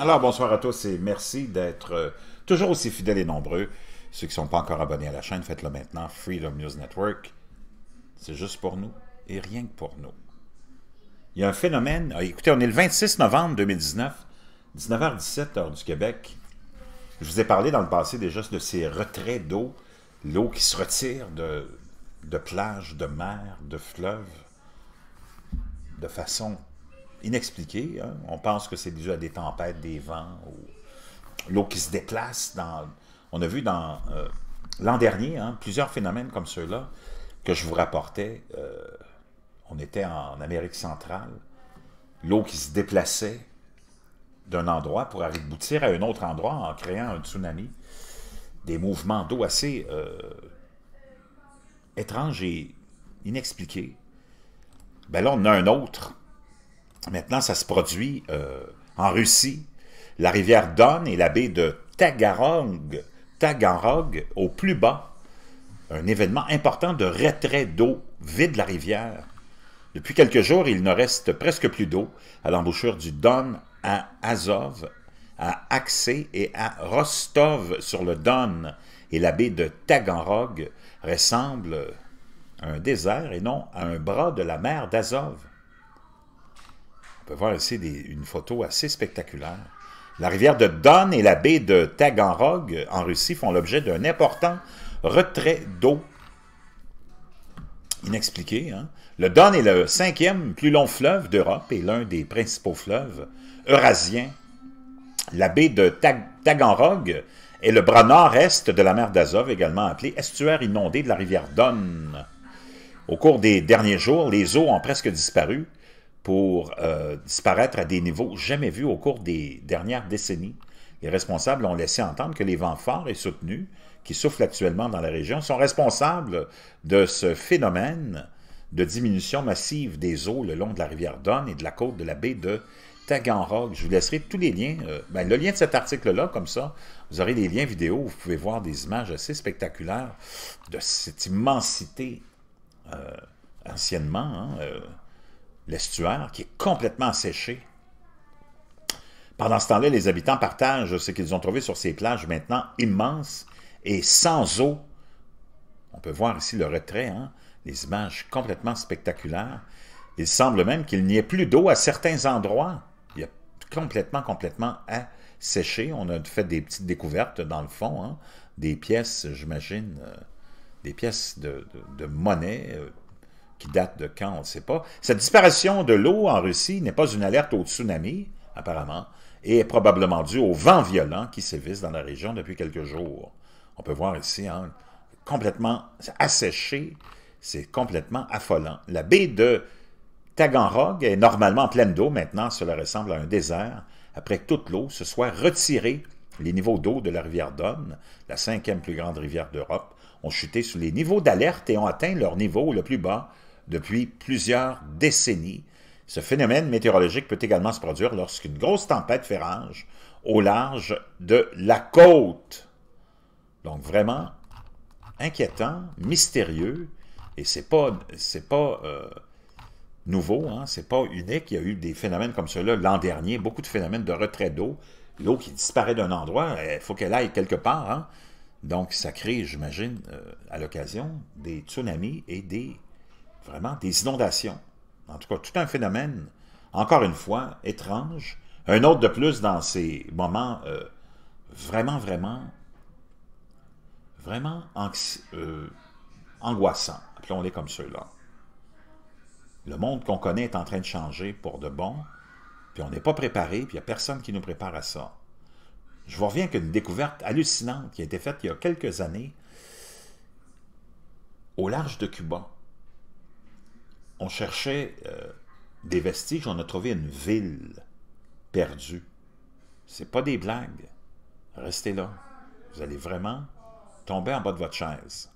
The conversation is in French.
Alors, bonsoir à tous et merci d'être euh, toujours aussi fidèles et nombreux. Ceux qui ne sont pas encore abonnés à la chaîne, faites-le maintenant. Freedom News Network, c'est juste pour nous et rien que pour nous. Il y a un phénomène. Ah, écoutez, on est le 26 novembre 2019, 19h17, heure du Québec. Je vous ai parlé dans le passé déjà de ces retraits d'eau, l'eau qui se retire de, de plages, de mers, de fleuves, de façon inexpliqué. Hein. On pense que c'est dû à des tempêtes, des vents, ou... l'eau qui se déplace. Dans... On a vu dans euh, l'an dernier hein, plusieurs phénomènes comme ceux-là que je vous rapportais. Euh, on était en Amérique centrale, l'eau qui se déplaçait d'un endroit pour aboutir à un autre endroit en créant un tsunami. Des mouvements d'eau assez euh, étranges et inexpliqués. Ben là, on a un autre Maintenant, ça se produit euh, en Russie. La rivière Don et la baie de Tagarog, au plus bas. Un événement important de retrait d'eau vide la rivière. Depuis quelques jours, il ne reste presque plus d'eau à l'embouchure du Don à Azov, à Axé et à Rostov sur le Don et la baie de Taganrog ressemble à un désert et non à un bras de la mer d'Azov peut voir ici une photo assez spectaculaire. La rivière de Don et la baie de Taganrog en Russie font l'objet d'un important retrait d'eau. Inexpliqué, hein? Le Don est le cinquième plus long fleuve d'Europe et l'un des principaux fleuves eurasiens. La baie de Taganrog est le bras nord-est de la mer d'Azov, également appelé estuaire inondé de la rivière Don. Au cours des derniers jours, les eaux ont presque disparu pour euh, disparaître à des niveaux jamais vus au cours des dernières décennies. Les responsables ont laissé entendre que les vents forts et soutenus qui soufflent actuellement dans la région sont responsables de ce phénomène de diminution massive des eaux le long de la rivière Donne et de la côte de la baie de Taganrog. Je vous laisserai tous les liens. Euh, ben, le lien de cet article-là, comme ça, vous aurez des liens vidéo. Vous pouvez voir des images assez spectaculaires de cette immensité euh, anciennement. Hein, l'estuaire, qui est complètement séché. Pendant ce temps-là, les habitants partagent ce qu'ils ont trouvé sur ces plages maintenant immenses et sans eau. On peut voir ici le retrait, hein? des images complètement spectaculaires. Il semble même qu'il n'y ait plus d'eau à certains endroits. Il est complètement, complètement asséché. On a fait des petites découvertes dans le fond, hein. des pièces, j'imagine, euh, des pièces de, monnaie euh, qui date de quand, on ne sait pas. Cette disparition de l'eau en Russie n'est pas une alerte au tsunami, apparemment, et est probablement due aux vent violents qui sévissent dans la région depuis quelques jours. On peut voir ici, hein, complètement asséché, c'est complètement affolant. La baie de Taganrog est normalement pleine d'eau. Maintenant, cela ressemble à un désert, après que toute l'eau se soit retirée. Les niveaux d'eau de la rivière Donne, la cinquième plus grande rivière d'Europe, ont chuté sous les niveaux d'alerte et ont atteint leur niveau le plus bas depuis plusieurs décennies. Ce phénomène météorologique peut également se produire lorsqu'une grosse tempête fait rage au large de la côte. Donc vraiment inquiétant, mystérieux, et c'est pas, c'est pas euh, nouveau, hein, c'est pas unique. Il y a eu des phénomènes comme cela l'an dernier, beaucoup de phénomènes de retrait d'eau. L'eau qui disparaît d'un endroit, il eh, faut qu'elle aille quelque part. Hein. Donc ça crée, j'imagine, euh, à l'occasion, des tsunamis et des vraiment des inondations. En tout cas, tout un phénomène, encore une fois, étrange. Un autre de plus dans ces moments euh, vraiment, vraiment, vraiment angoissant. Euh, angoissants. on est comme ceux-là. Le monde qu'on connaît est en train de changer pour de bon, puis on n'est pas préparé, puis il n'y a personne qui nous prépare à ça. Je vous reviens qu'une découverte hallucinante qui a été faite il y a quelques années au large de Cuba on cherchait euh, des vestiges, on a trouvé une ville perdue. C'est pas des blagues. Restez là. Vous allez vraiment tomber en bas de votre chaise.